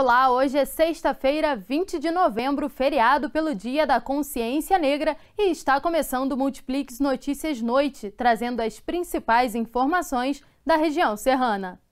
Olá, hoje é sexta-feira, 20 de novembro, feriado pelo Dia da Consciência Negra e está começando o Multiplix Notícias Noite, trazendo as principais informações da região serrana.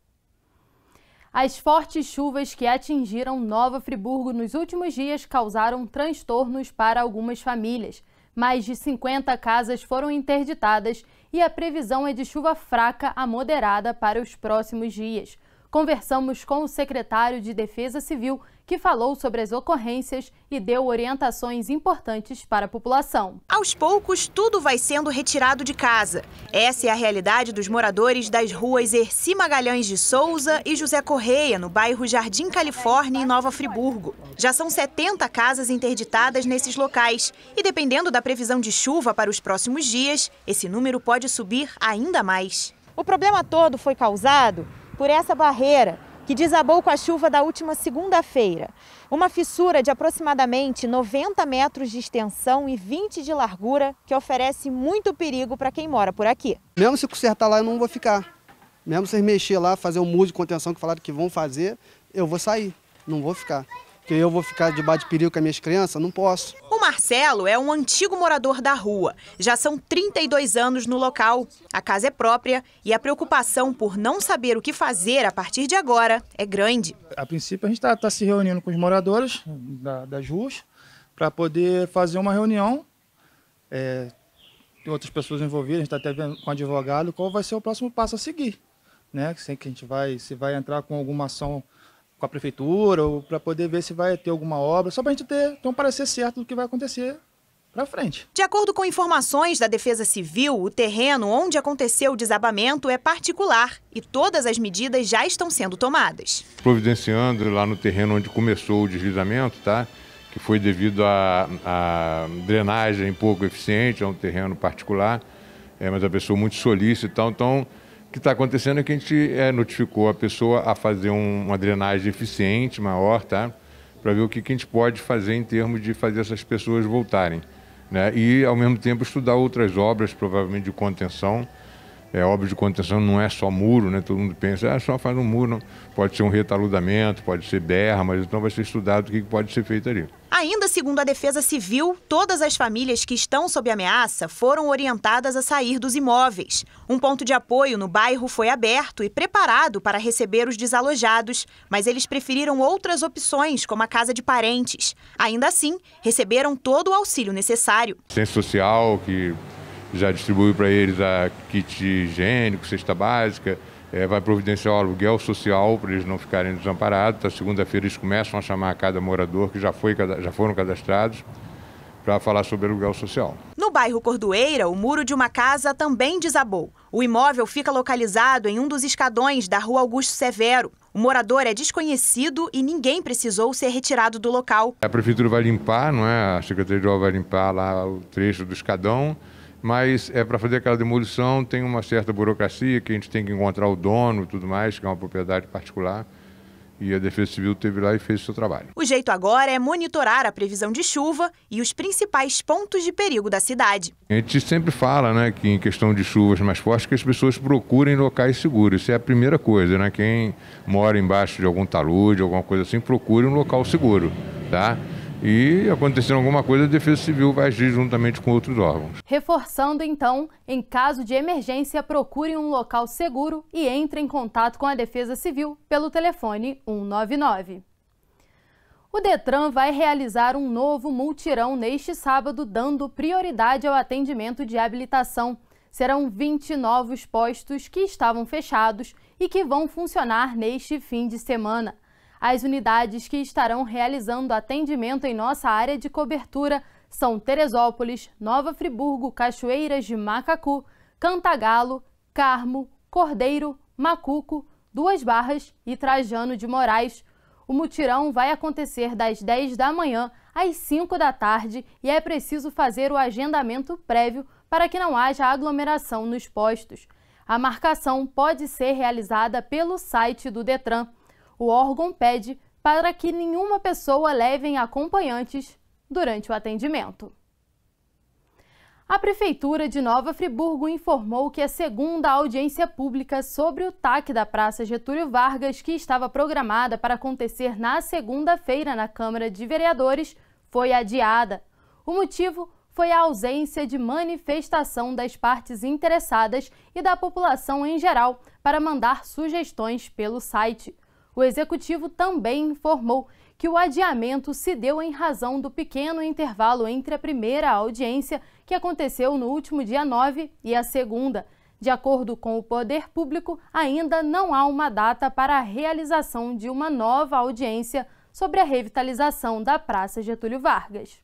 As fortes chuvas que atingiram Nova Friburgo nos últimos dias causaram transtornos para algumas famílias. Mais de 50 casas foram interditadas e a previsão é de chuva fraca a moderada para os próximos dias conversamos com o secretário de Defesa Civil, que falou sobre as ocorrências e deu orientações importantes para a população. Aos poucos, tudo vai sendo retirado de casa. Essa é a realidade dos moradores das ruas Erci Magalhães de Souza e José Correia, no bairro Jardim Califórnia, em Nova Friburgo. Já são 70 casas interditadas nesses locais e, dependendo da previsão de chuva para os próximos dias, esse número pode subir ainda mais. O problema todo foi causado por essa barreira que desabou com a chuva da última segunda-feira. Uma fissura de aproximadamente 90 metros de extensão e 20 de largura que oferece muito perigo para quem mora por aqui. Mesmo se consertar lá, eu não vou ficar. Mesmo se mexer lá, fazer o um muro de contenção que falaram que vão fazer, eu vou sair, não vou ficar que eu vou ficar debaixo de perigo com as minhas crianças? Não posso. O Marcelo é um antigo morador da rua. Já são 32 anos no local. A casa é própria e a preocupação por não saber o que fazer a partir de agora é grande. A princípio, a gente está tá se reunindo com os moradores da, das ruas para poder fazer uma reunião. É, tem outras pessoas envolvidas, a gente está até vendo com o advogado qual vai ser o próximo passo a seguir. Né? sei que a gente vai, se vai entrar com alguma ação com a prefeitura ou para poder ver se vai ter alguma obra, só para a gente ter, ter um parecer certo do que vai acontecer frente de acordo com informações da Defesa Civil, o terreno onde aconteceu o desabamento é particular e todas as medidas já estão sendo tomadas. Providenciando lá no terreno onde começou o deslizamento, tá? que foi devido a, a drenagem pouco eficiente, é um terreno particular, é, mas a pessoa muito solícita, então, então que está acontecendo é que a gente é, notificou a pessoa a fazer um, uma drenagem eficiente, maior, tá? Para ver o que, que, a gente pode fazer em termos de fazer essas pessoas voltarem. Né? E, ao mesmo tempo, estudar outras obras, provavelmente de contenção. É obra de contenção não é só muro, né? Todo mundo pensa, ah, só faz um muro. Não. Pode ser um retaludamento, pode ser berra, mas então vai ser estudado o que, que pode ser feito ali. Ainda segundo a Defesa Civil, todas as famílias que estão sob ameaça foram orientadas a sair dos imóveis. Um ponto de apoio no bairro foi aberto e preparado para receber os desalojados, mas eles preferiram outras opções, como a casa de parentes. Ainda assim, receberam todo o auxílio necessário. Centro social, que já distribui para eles a kit higiênico, cesta básica, é, vai providenciar o aluguel social para eles não ficarem desamparados. Na segunda-feira eles começam a chamar cada morador que já, foi, já foram cadastrados para falar sobre aluguel social. No bairro Cordoeira, o muro de uma casa também desabou. O imóvel fica localizado em um dos escadões da rua Augusto Severo. O morador é desconhecido e ninguém precisou ser retirado do local. A prefeitura vai limpar, não é? A Secretaria de Obras vai limpar lá o trecho do escadão mas é para fazer aquela demolição tem uma certa burocracia que a gente tem que encontrar o dono e tudo mais, que é uma propriedade particular. E a Defesa Civil teve lá e fez o seu trabalho. O jeito agora é monitorar a previsão de chuva e os principais pontos de perigo da cidade. A gente sempre fala né, que em questão de chuvas mais fortes, que as pessoas procurem locais seguros. Isso é a primeira coisa, né? Quem mora embaixo de algum talude, alguma coisa assim, procure um local seguro, tá? e acontecendo alguma coisa, a Defesa Civil vai agir juntamente com outros órgãos. Reforçando então, em caso de emergência, procure um local seguro e entre em contato com a Defesa Civil pelo telefone 199. O Detran vai realizar um novo multirão neste sábado, dando prioridade ao atendimento de habilitação. Serão 20 novos postos que estavam fechados e que vão funcionar neste fim de semana. As unidades que estarão realizando atendimento em nossa área de cobertura são Teresópolis, Nova Friburgo, Cachoeiras de Macacu, Cantagalo, Carmo, Cordeiro, Macuco, Duas Barras e Trajano de Moraes. O mutirão vai acontecer das 10 da manhã às 5 da tarde e é preciso fazer o agendamento prévio para que não haja aglomeração nos postos. A marcação pode ser realizada pelo site do Detran o órgão pede para que nenhuma pessoa leve acompanhantes durante o atendimento. A Prefeitura de Nova Friburgo informou que a segunda audiência pública sobre o TAC da Praça Getúlio Vargas, que estava programada para acontecer na segunda-feira na Câmara de Vereadores, foi adiada. O motivo foi a ausência de manifestação das partes interessadas e da população em geral para mandar sugestões pelo site. O executivo também informou que o adiamento se deu em razão do pequeno intervalo entre a primeira audiência, que aconteceu no último dia 9, e a segunda. De acordo com o Poder Público, ainda não há uma data para a realização de uma nova audiência sobre a revitalização da Praça Getúlio Vargas.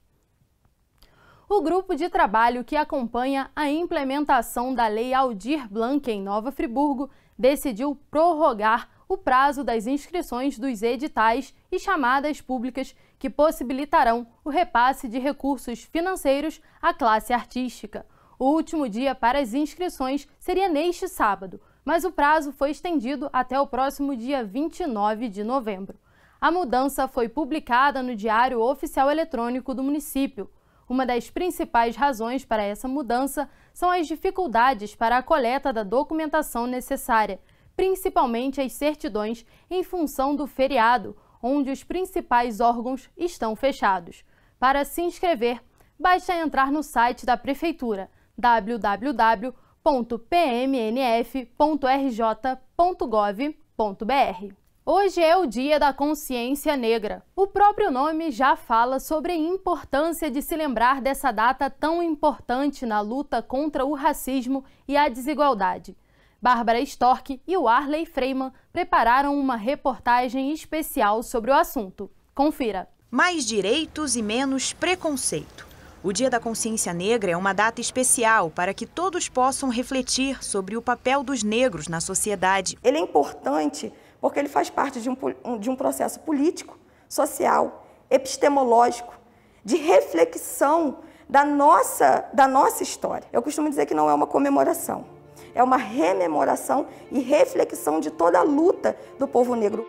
O grupo de trabalho que acompanha a implementação da Lei Aldir Blanc em Nova Friburgo decidiu prorrogar o prazo das inscrições dos editais e chamadas públicas que possibilitarão o repasse de recursos financeiros à classe artística. O último dia para as inscrições seria neste sábado, mas o prazo foi estendido até o próximo dia 29 de novembro. A mudança foi publicada no Diário Oficial Eletrônico do município. Uma das principais razões para essa mudança são as dificuldades para a coleta da documentação necessária, principalmente as certidões, em função do feriado, onde os principais órgãos estão fechados. Para se inscrever, basta entrar no site da Prefeitura www.pmnf.rj.gov.br. Hoje é o Dia da Consciência Negra. O próprio nome já fala sobre a importância de se lembrar dessa data tão importante na luta contra o racismo e a desigualdade. Bárbara Storck e o Arley Freeman prepararam uma reportagem especial sobre o assunto. Confira. Mais direitos e menos preconceito. O Dia da Consciência Negra é uma data especial para que todos possam refletir sobre o papel dos negros na sociedade. Ele é importante porque ele faz parte de um, de um processo político, social, epistemológico, de reflexão da nossa, da nossa história. Eu costumo dizer que não é uma comemoração, é uma rememoração e reflexão de toda a luta do povo negro.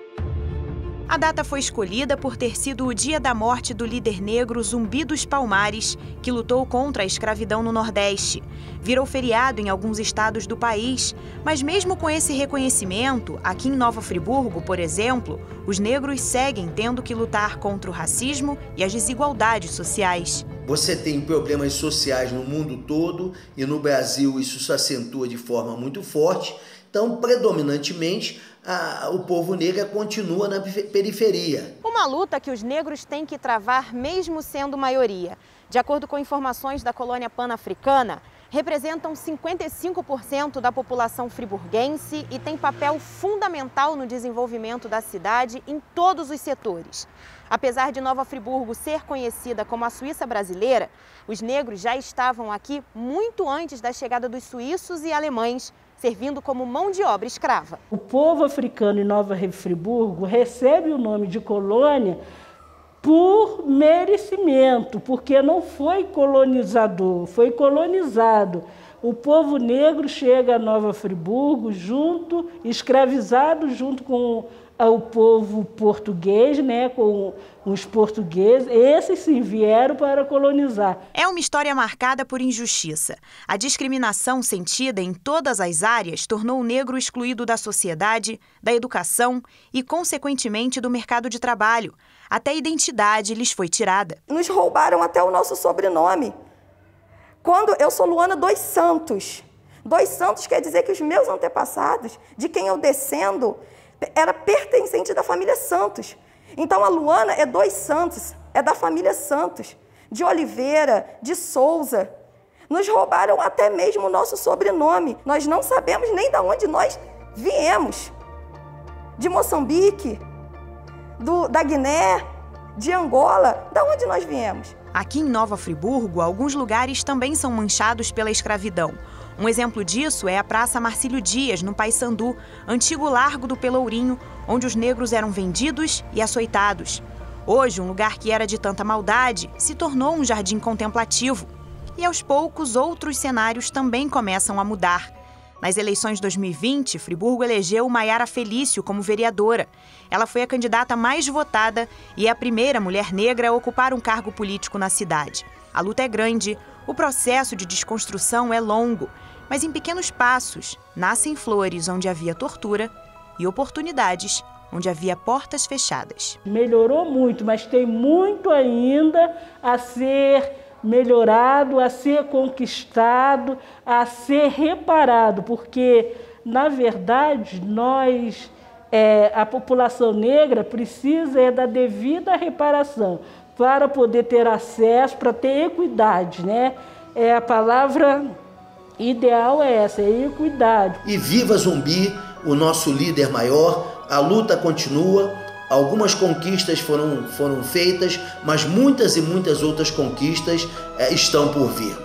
A data foi escolhida por ter sido o dia da morte do líder negro Zumbi dos Palmares, que lutou contra a escravidão no Nordeste. Virou feriado em alguns estados do país, mas mesmo com esse reconhecimento, aqui em Nova Friburgo, por exemplo, os negros seguem tendo que lutar contra o racismo e as desigualdades sociais. Você tem problemas sociais no mundo todo e no Brasil isso se acentua de forma muito forte. Então, predominantemente, a, o povo negro continua na periferia. Uma luta que os negros têm que travar, mesmo sendo maioria. De acordo com informações da colônia pan-africana, representam 55% da população friburguense e têm papel fundamental no desenvolvimento da cidade em todos os setores. Apesar de Nova Friburgo ser conhecida como a Suíça brasileira, os negros já estavam aqui muito antes da chegada dos suíços e alemães, servindo como mão de obra escrava. O povo africano em Nova Friburgo recebe o nome de colônia por merecimento, porque não foi colonizador, foi colonizado. O povo negro chega a Nova Friburgo junto, escravizado junto com ao povo português, né, com os portugueses, esses sim vieram para colonizar. É uma história marcada por injustiça. A discriminação sentida em todas as áreas tornou o negro excluído da sociedade, da educação e, consequentemente, do mercado de trabalho. Até a identidade lhes foi tirada. Nos roubaram até o nosso sobrenome. Quando eu sou Luana dos Santos, Dois santos quer dizer que os meus antepassados, de quem eu descendo, era pertencente da família Santos. Então a Luana é dois Santos, é da família Santos, de Oliveira, de Souza. Nos roubaram até mesmo o nosso sobrenome. Nós não sabemos nem de onde nós viemos. De Moçambique, do, da Guiné, de Angola, da onde nós viemos. Aqui em Nova Friburgo, alguns lugares também são manchados pela escravidão. Um exemplo disso é a Praça Marcílio Dias, no Paysandu, antigo largo do Pelourinho, onde os negros eram vendidos e açoitados. Hoje, um lugar que era de tanta maldade se tornou um jardim contemplativo. E aos poucos, outros cenários também começam a mudar. Nas eleições de 2020, Friburgo elegeu Maiara Felício como vereadora. Ela foi a candidata mais votada e é a primeira mulher negra a ocupar um cargo político na cidade. A luta é grande, o processo de desconstrução é longo mas em pequenos passos nascem flores onde havia tortura e oportunidades onde havia portas fechadas. Melhorou muito, mas tem muito ainda a ser melhorado, a ser conquistado, a ser reparado, porque, na verdade, nós. É, a população negra precisa é da devida reparação para poder ter acesso, para ter equidade, né? É a palavra ideal é essa, é equidade. E viva Zumbi, o nosso líder maior, a luta continua. Algumas conquistas foram, foram feitas, mas muitas e muitas outras conquistas é, estão por vir.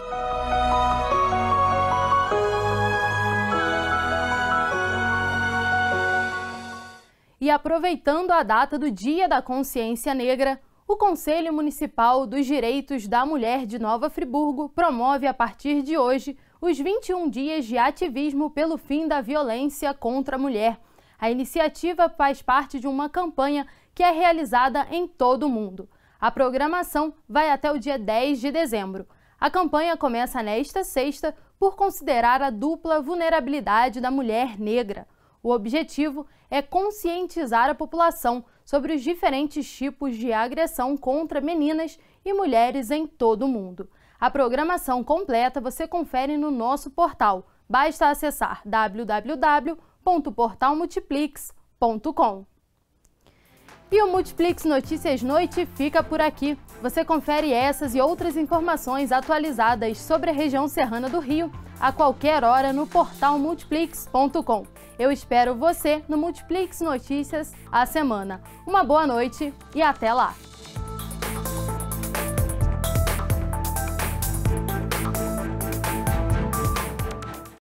E aproveitando a data do Dia da Consciência Negra, o Conselho Municipal dos Direitos da Mulher de Nova Friburgo promove a partir de hoje os 21 dias de ativismo pelo fim da violência contra a mulher. A iniciativa faz parte de uma campanha que é realizada em todo o mundo. A programação vai até o dia 10 de dezembro. A campanha começa nesta sexta por considerar a dupla vulnerabilidade da mulher negra. O objetivo é conscientizar a população sobre os diferentes tipos de agressão contra meninas e mulheres em todo o mundo. A programação completa você confere no nosso portal. Basta acessar www.portalmultiplix.com. E o Multiplix Notícias Noite fica por aqui. Você confere essas e outras informações atualizadas sobre a região serrana do Rio a qualquer hora no portal multiplix.com. Eu espero você no Multiplix Notícias a semana. Uma boa noite e até lá!